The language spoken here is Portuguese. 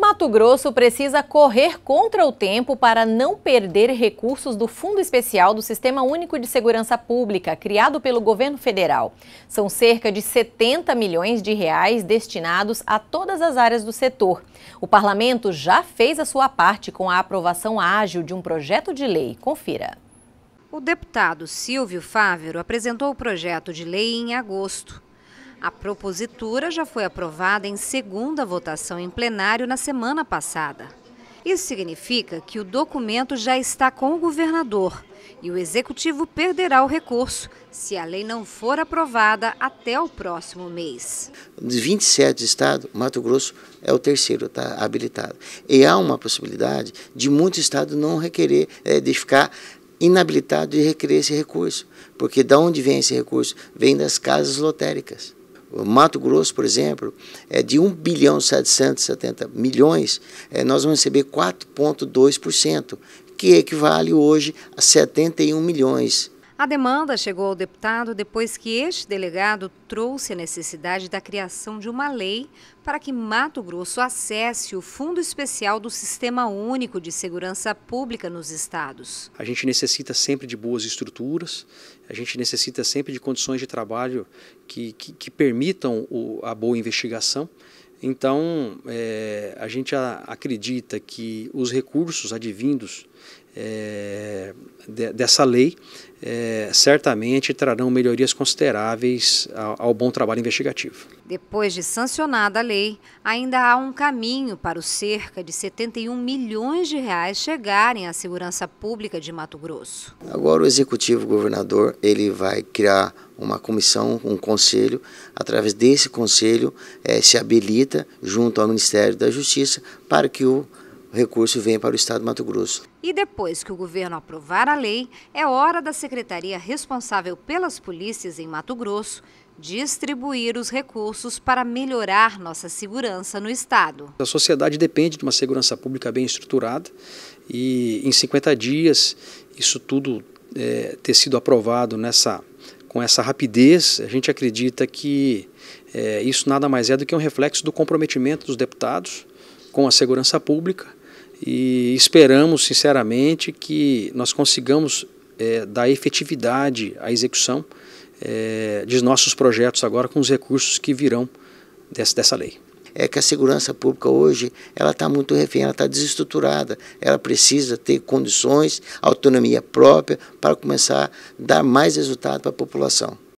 Mato Grosso precisa correr contra o tempo para não perder recursos do Fundo Especial do Sistema Único de Segurança Pública, criado pelo governo federal. São cerca de 70 milhões de reais destinados a todas as áreas do setor. O parlamento já fez a sua parte com a aprovação ágil de um projeto de lei. Confira. O deputado Silvio Fávero apresentou o projeto de lei em agosto. A propositura já foi aprovada em segunda votação em plenário na semana passada. Isso significa que o documento já está com o governador e o executivo perderá o recurso se a lei não for aprovada até o próximo mês. De 27 estados, Mato Grosso é o terceiro tá habilitado. E há uma possibilidade de muito estado não requerer, é, de ficar inabilitado de requerer esse recurso, porque de onde vem esse recurso? Vem das casas lotéricas. Mato Grosso, por exemplo, é de 1 bilhão 770 milhões, é, nós vamos receber 4,2%, que equivale hoje a 71 milhões a demanda chegou ao deputado depois que este delegado trouxe a necessidade da criação de uma lei para que Mato Grosso acesse o Fundo Especial do Sistema Único de Segurança Pública nos estados. A gente necessita sempre de boas estruturas, a gente necessita sempre de condições de trabalho que, que, que permitam o, a boa investigação. Então, é, a gente a, acredita que os recursos advindos é, de, dessa lei é, certamente trarão melhorias consideráveis ao, ao bom trabalho investigativo. Depois de sancionada a lei, ainda há um caminho para os cerca de 71 milhões de reais chegarem à segurança pública de Mato Grosso. Agora o executivo o governador ele vai criar uma comissão, um conselho, através desse conselho é, se habilita junto ao Ministério da Justiça para que o recurso venha para o Estado do Mato Grosso. E depois que o governo aprovar a lei, é hora da secretaria responsável pelas polícias em Mato Grosso distribuir os recursos para melhorar nossa segurança no Estado. A sociedade depende de uma segurança pública bem estruturada e em 50 dias isso tudo é, ter sido aprovado nessa com essa rapidez, a gente acredita que é, isso nada mais é do que um reflexo do comprometimento dos deputados com a segurança pública e esperamos, sinceramente, que nós consigamos é, dar efetividade à execução é, de nossos projetos agora com os recursos que virão dessa, dessa lei é que a segurança pública hoje ela está muito refém, ela está desestruturada. Ela precisa ter condições, autonomia própria para começar a dar mais resultado para a população.